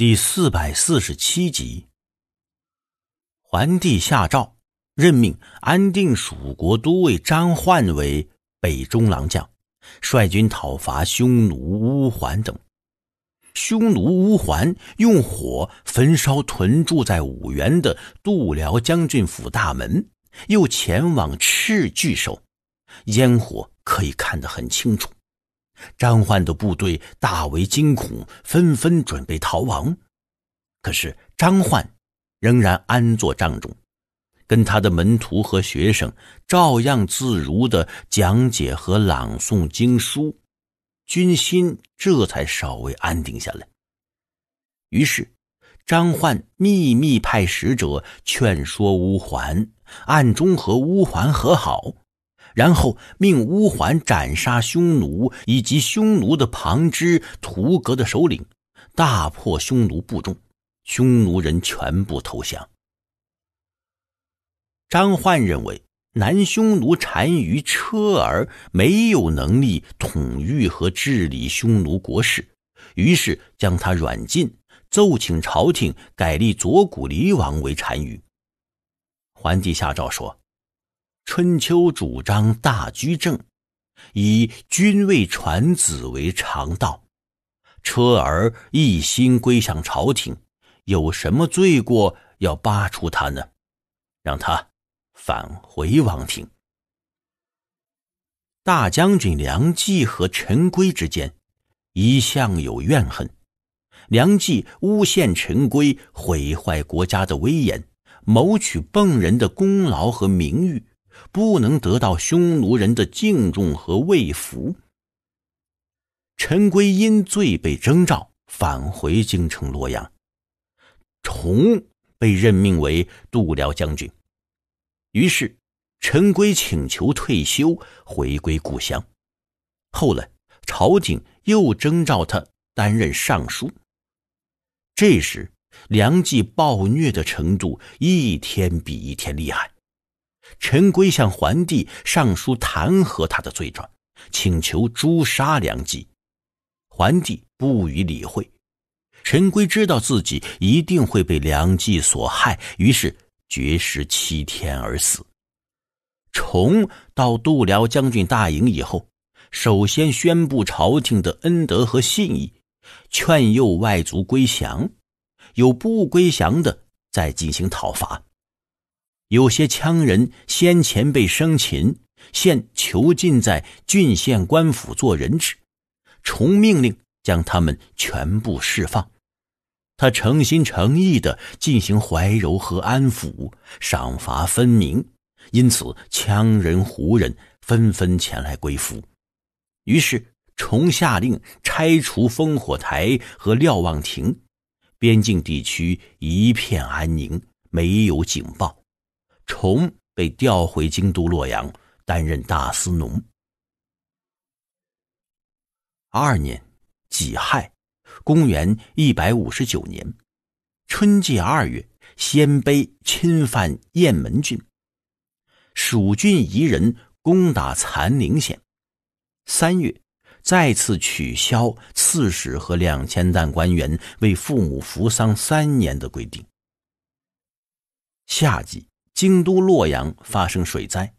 第四百四十七集，桓帝下诏任命安定蜀国都尉张焕为北中郎将，率军讨伐匈奴乌桓等。匈奴乌桓用火焚烧屯驻在五原的度辽将军府大门，又前往赤巨兽，烟火可以看得很清楚。张焕的部队大为惊恐，纷纷准备逃亡。可是张焕仍然安坐帐中，跟他的门徒和学生照样自如地讲解和朗诵经书，军心这才稍微安定下来。于是，张焕秘密派使者劝说乌桓，暗中和乌桓和好。然后命乌桓斩杀匈奴以及匈奴的旁支屠格的首领，大破匈奴部众，匈奴人全部投降。张焕认为南匈奴单于车儿没有能力统御和治理匈奴国事，于是将他软禁，奏请朝廷改立左谷黎王为单于。桓帝下诏说。春秋主张大居正，以君位传子为常道。车儿一心归向朝廷，有什么罪过要扒出他呢？让他返回王庭。大将军梁冀和陈规之间一向有怨恨，梁冀诬陷陈规毁坏国家的威严，谋取蚌人的功劳和名誉。不能得到匈奴人的敬重和畏服。陈规因罪被征召，返回京城洛阳。崇被任命为度辽将军，于是陈规请求退休，回归故乡。后来，朝廷又征召他担任尚书。这时，梁冀暴虐的程度一天比一天厉害。陈规向桓帝上书弹劾他的罪状，请求诛杀梁冀。桓帝不予理会。陈规知道自己一定会被梁冀所害，于是绝食七天而死。崇到度辽将军大营以后，首先宣布朝廷的恩德和信义，劝诱外族归降；有不归降的，再进行讨伐。有些羌人先前被生擒，现囚禁在郡县官府做人质。重命令将他们全部释放。他诚心诚意地进行怀柔和安抚，赏罚分明，因此羌人、胡人纷纷前来归附。于是，重下令拆除烽火台和瞭望亭，边境地区一片安宁，没有警报。崇被调回京都洛阳，担任大司农。二年己亥，公元一百五十九年，春季二月，鲜卑侵犯雁门郡，蜀郡夷人攻打残陵县。三月，再次取消刺史和两千担官员为父母服丧三年的规定。夏季。京都洛阳发生水灾，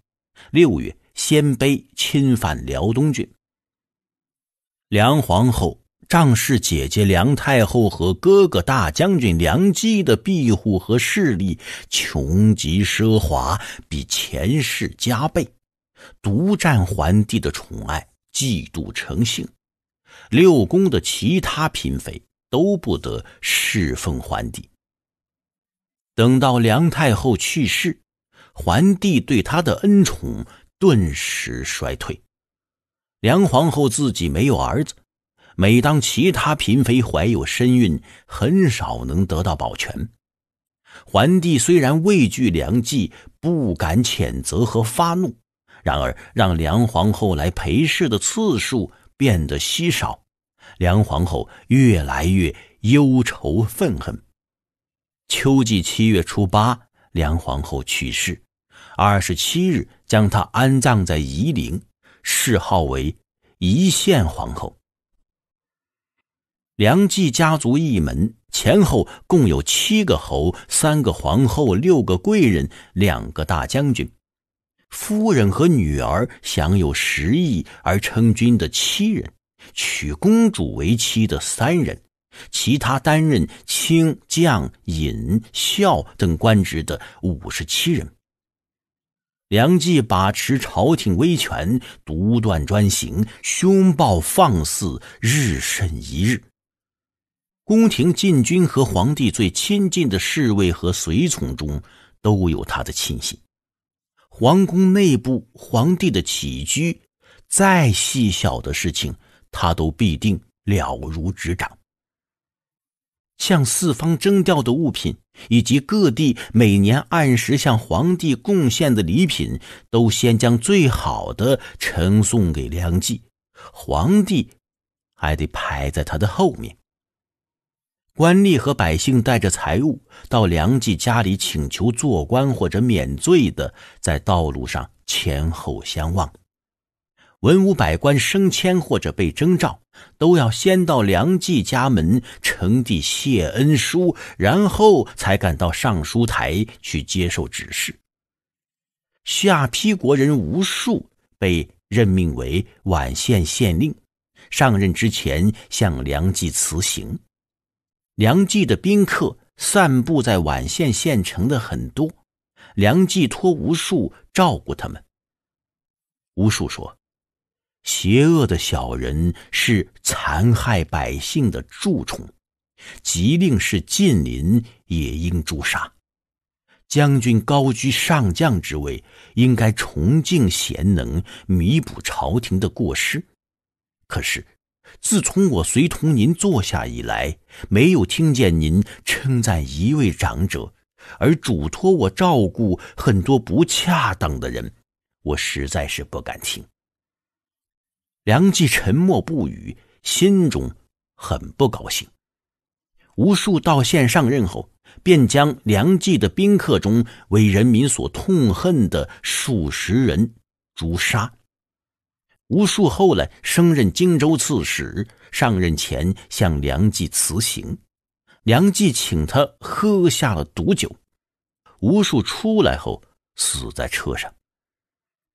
六月鲜卑侵犯辽东郡。梁皇后仗势姐姐梁太后和哥哥大将军梁基的庇护和势力，穷极奢华，比前世加倍，独占皇帝的宠爱，嫉妒成性。六宫的其他嫔妃都不得侍奉皇帝。等到梁太后去世，桓帝对她的恩宠顿时衰退。梁皇后自己没有儿子，每当其他嫔妃怀有身孕，很少能得到保全。桓帝虽然畏惧梁冀，不敢谴责和发怒，然而让梁皇后来陪侍的次数变得稀少，梁皇后越来越忧愁愤恨。秋季七月初八，梁皇后去世。二十七日，将她安葬在夷陵，谥号为仪献皇后。梁冀家族一门前后共有七个侯，三个皇后，六个贵人，两个大将军，夫人和女儿享有十亿而称君的七人，娶公主为妻的三人。其他担任卿、将、尹、校等官职的五十七人，梁冀把持朝廷威权，独断专行，凶暴放肆，日甚一日。宫廷禁军和皇帝最亲近的侍卫和随从中，都有他的亲信。皇宫内部，皇帝的起居，再细小的事情，他都必定了如指掌。向四方征调的物品，以及各地每年按时向皇帝贡献的礼品，都先将最好的呈送给梁冀，皇帝还得排在他的后面。官吏和百姓带着财物到梁冀家里请求做官或者免罪的，在道路上前后相望。文武百官升迁或者被征召，都要先到梁冀家门呈递谢恩书，然后才敢到尚书台去接受指示。下邳国人无数被任命为宛县县令，上任之前向梁冀辞行。梁冀的宾客散布在宛县县城的很多，梁冀托吴数照顾他们。吴数说。邪恶的小人是残害百姓的蛀虫，即令是近邻，也应诛杀。将军高居上将之位，应该崇敬贤能，弥补朝廷的过失。可是，自从我随同您坐下以来，没有听见您称赞一位长者，而嘱托我照顾很多不恰当的人，我实在是不敢听。梁冀沉默不语，心中很不高兴。吴树到县上任后，便将梁冀的宾客中为人民所痛恨的数十人诛杀。吴树后来升任荆州刺史，上任前向梁冀辞行，梁冀请他喝下了毒酒。吴树出来后，死在车上。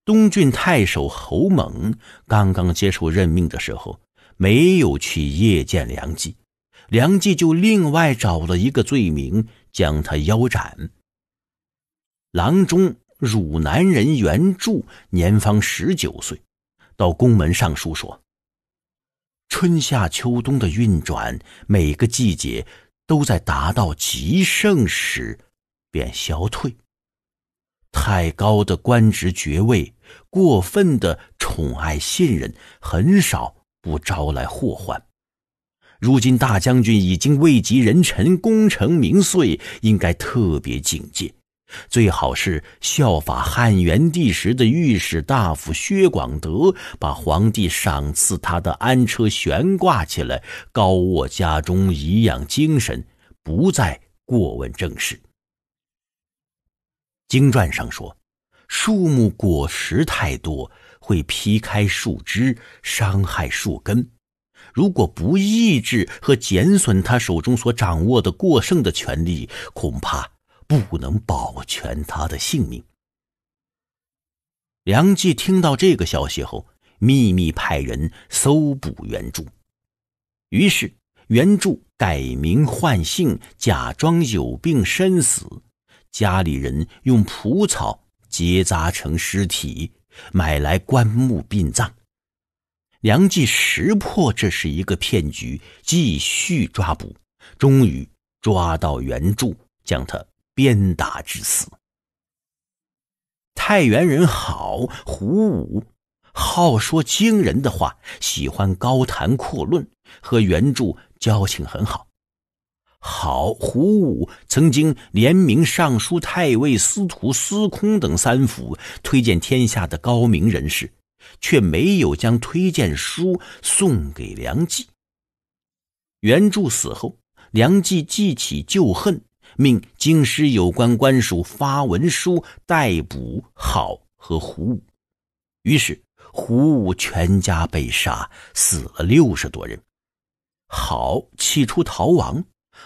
东郡太守侯猛刚刚接受任命的时候，没有去谒见梁冀，梁冀就另外找了一个罪名将他腰斩。郎中汝南人袁柱年方十九岁，到宫门上书说：“春夏秋冬的运转，每个季节都在达到极盛时，便消退。太高的官职爵位。”过分的宠爱信任，很少不招来祸患。如今大将军已经位极人臣，功成名遂，应该特别警戒。最好是效法汉元帝时的御史大夫薛广德，把皇帝赏赐他的安车悬挂起来，高卧家中颐养精神，不再过问政事。经传上说。树木果实太多，会劈开树枝，伤害树根。如果不抑制和减损他手中所掌握的过剩的权利，恐怕不能保全他的性命。梁冀听到这个消息后，秘密派人搜捕袁注。于是袁注改名换姓，假装有病身死，家里人用蒲草。结扎成尸体，买来棺木殡葬。梁冀识破这是一个骗局，继续抓捕，终于抓到袁注，将他鞭打致死。太原人好胡武，好说惊人的话，喜欢高谈阔论，和袁注交情很好。好，胡武曾经联名尚书、太尉、司徒、司空等三府推荐天下的高明人士，却没有将推荐书送给梁冀。袁著死后，梁冀记起旧恨，命京师有关官署发文书逮捕好和胡武，于是胡武全家被杀，死了六十多人。好起初逃亡。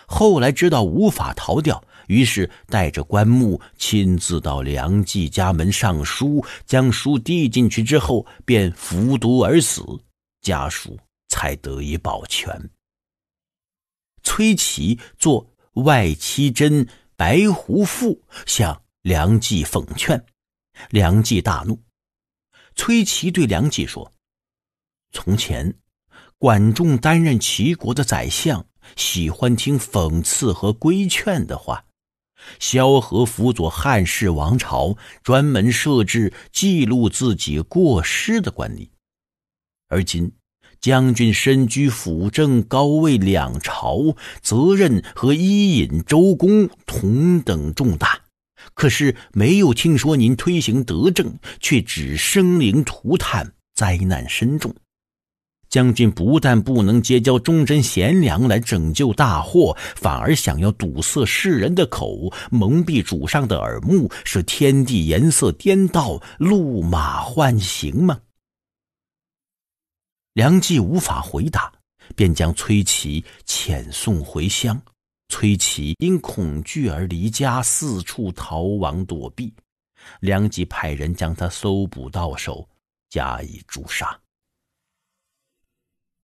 后来知道无法逃掉，于是带着棺木亲自到梁冀家门上书，将书递进去之后，便服毒而死，家属才得以保全。崔琦做外戚，真白狐父向梁冀讽劝，梁冀大怒。崔琦对梁冀说：“从前，管仲担任齐国的宰相。”喜欢听讽刺和规劝的话。萧何辅佐汉室王朝，专门设置记录自己过失的官吏。而今将军身居辅政高位，两朝责任和伊尹、周公同等重大。可是没有听说您推行德政，却只生灵涂炭，灾难深重。将军不但不能结交忠贞贤良来拯救大祸，反而想要堵塞世人的口，蒙蔽主上的耳目，使天地颜色颠倒，鹿马换行吗？梁冀无法回答，便将崔琦遣送回乡。崔琦因恐惧而离家，四处逃亡躲避。梁冀派人将他搜捕到手，加以诛杀。